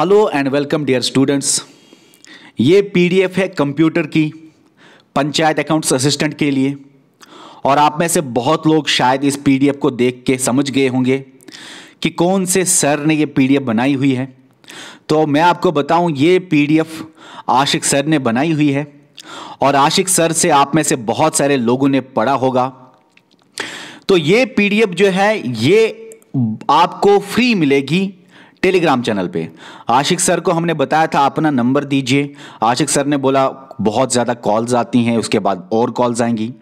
hello and welcome dear students ये PDF है computer की पंचायत अकाउंट्स असिस्टेंट के लिए और आप में से बहुत लोग शायद इस पीडीएफ को देख के समझ गए होंगे कि कौन से सर ने ये पीडीएफ बनाई हुई है तो मैं आपको बताऊं ये पीडीएफ आशिक सर ने बनाई हुई है और आशिक सर से आप में से बहुत सारे लोगों ने पढ़ा होगा तो ये पी जो है ये आपको फ्री मिलेगी टेलीग्राम चैनल पे आशिक सर को हमने बताया था अपना नंबर दीजिए आशिक सर ने बोला बहुत ज़्यादा कॉल्स आती हैं उसके बाद और कॉल्स आएंगी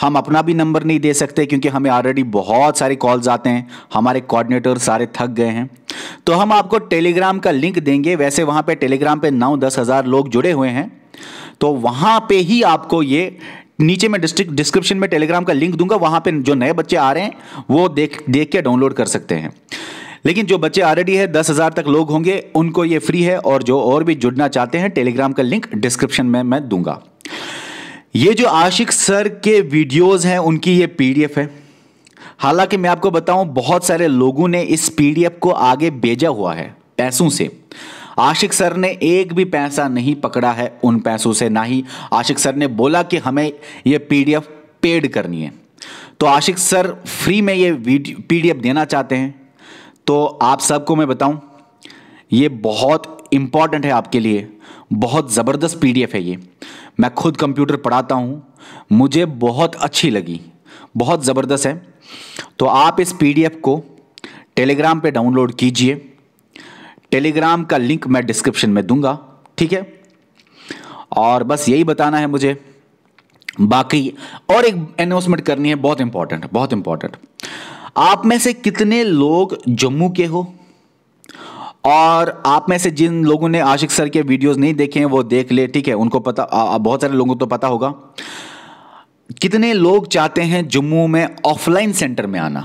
हम अपना भी नंबर नहीं दे सकते क्योंकि हमें ऑलरेडी बहुत सारे कॉल्स आते हैं हमारे कोऑर्डिनेटर सारे थक गए हैं तो हम आपको टेलीग्राम का लिंक देंगे वैसे वहाँ पर टेलीग्राम पर नौ दस हज़ार लोग जुड़े हुए हैं तो वहाँ पर ही आपको ये नीचे मैं डिस्ट्रिक्ट डिस्क्रिप्शन में टेलीग्राम का लिंक दूंगा वहाँ पर जो नए बच्चे आ रहे हैं वो देख देख के डाउनलोड कर सकते हैं लेकिन जो बच्चे ऑलरेडी है दस हज़ार तक लोग होंगे उनको ये फ्री है और जो और भी जुड़ना चाहते हैं टेलीग्राम का लिंक डिस्क्रिप्शन में मैं दूंगा ये जो आशिक सर के वीडियोज़ हैं उनकी ये पीडीएफ है हालांकि मैं आपको बताऊं बहुत सारे लोगों ने इस पीडीएफ को आगे भेजा हुआ है पैसों से आशिक सर ने एक भी पैसा नहीं पकड़ा है उन पैसों से ना ही आशिक सर ने बोला कि हमें यह पीडीएफ पेड करनी है तो आशिक सर फ्री में ये पीडीएफ देना चाहते हैं तो आप सबको मैं बताऊं ये बहुत इंपॉर्टेंट है आपके लिए बहुत ज़बरदस्त पीडीएफ है ये मैं खुद कंप्यूटर पढ़ाता हूँ मुझे बहुत अच्छी लगी बहुत ज़बरदस्त है तो आप इस पीडीएफ को टेलीग्राम पे डाउनलोड कीजिए टेलीग्राम का लिंक मैं डिस्क्रिप्शन में दूंगा ठीक है और बस यही बताना है मुझे बाकी और एक अनाउंसमेंट करनी है बहुत इंपॉर्टेंट बहुत इंपॉर्टेंट आप में से कितने लोग जम्मू के हो और आप में से जिन लोगों ने आशिक सर के वीडियोस नहीं देखे हैं वो देख ले ठीक है उनको पता आ, बहुत सारे लोगों को तो पता होगा कितने लोग चाहते हैं जम्मू में ऑफलाइन सेंटर में आना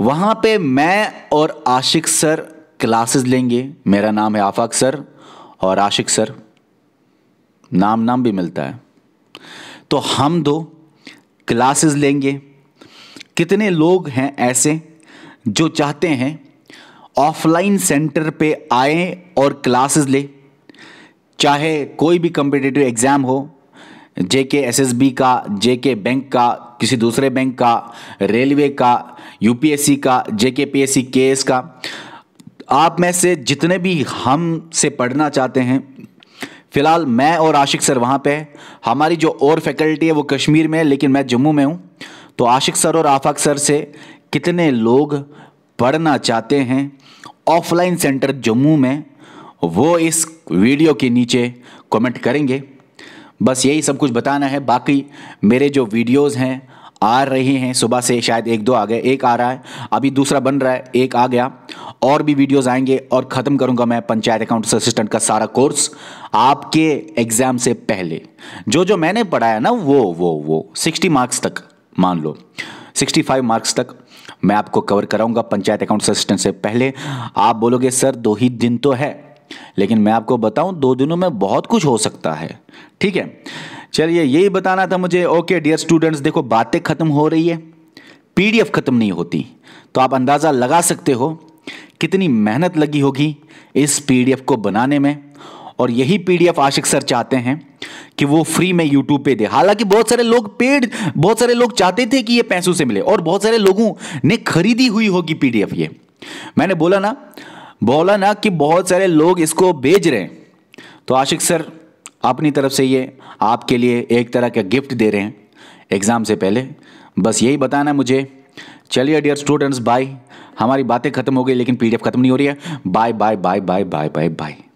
वहां पे मैं और आशिक सर क्लासेस लेंगे मेरा नाम है आफाक सर और आशिक सर नाम नाम भी मिलता है तो हम दो क्लासेस लेंगे कितने लोग हैं ऐसे जो चाहते हैं ऑफलाइन सेंटर पे आए और क्लासेस ले चाहे कोई भी कम्पिटिटिव एग्ज़ाम हो जे के एस एस बी का जे के बैंक का किसी दूसरे बैंक का रेलवे का यू पी एस सी का जे के पी एस सी के एस का आप में से जितने भी हम से पढ़ना चाहते हैं फ़िलहाल मैं और आशिक सर वहाँ पे हैं हमारी जो और फैकल्टी है वो कश्मीर में है लेकिन मैं जम्मू में हूँ तो आशिक सर और आफाक सर से कितने लोग पढ़ना चाहते हैं ऑफलाइन सेंटर जम्मू में वो इस वीडियो के नीचे कमेंट करेंगे बस यही सब कुछ बताना है बाकी मेरे जो वीडियोस हैं आ रहे हैं सुबह से शायद एक दो आ गए एक आ रहा है अभी दूसरा बन रहा है एक आ गया और भी वीडियोस आएंगे और ख़त्म करूंगा मैं पंचायत अकाउंट्स असिस्टेंट का सारा कोर्स आपके एग्ज़ाम से पहले जो जो मैंने पढ़ाया ना वो वो वो सिक्सटी मार्क्स तक मान लो 65 मार्क्स तक मैं आपको कवर कराऊंगा पंचायत अकाउंट असिस्टेंट से पहले आप बोलोगे सर दो ही दिन तो है लेकिन मैं आपको बताऊं दो दिनों में बहुत कुछ हो सकता है ठीक है चलिए यही बताना था मुझे ओके डियर स्टूडेंट्स देखो बातें ख़त्म हो रही है पीडीएफ ख़त्म नहीं होती तो आप अंदाज़ा लगा सकते हो कितनी मेहनत लगी होगी इस पीडीएफ को बनाने में और यही पीडीएफ आशिक सर चाहते हैं कि वो फ्री में यूट्यूब पे दे हालांकि बहुत सारे लोग पेड बहुत सारे लोग चाहते थे कि ये पैसों से मिले और बहुत सारे लोगों ने खरीदी हुई होगी पीडीएफ ये मैंने बोला ना बोला ना कि बहुत सारे लोग इसको भेज रहे हैं तो आशिक सर अपनी तरफ से ये आपके लिए एक तरह का गिफ्ट दे रहे हैं एग्ज़ाम से पहले बस यही बताना है मुझे चलिए डियर स्टूडेंट्स बाय हमारी बातें खत्म हो गई लेकिन पीडीएफ खत्म नहीं हो रही है bye bye bye bye bye bye bye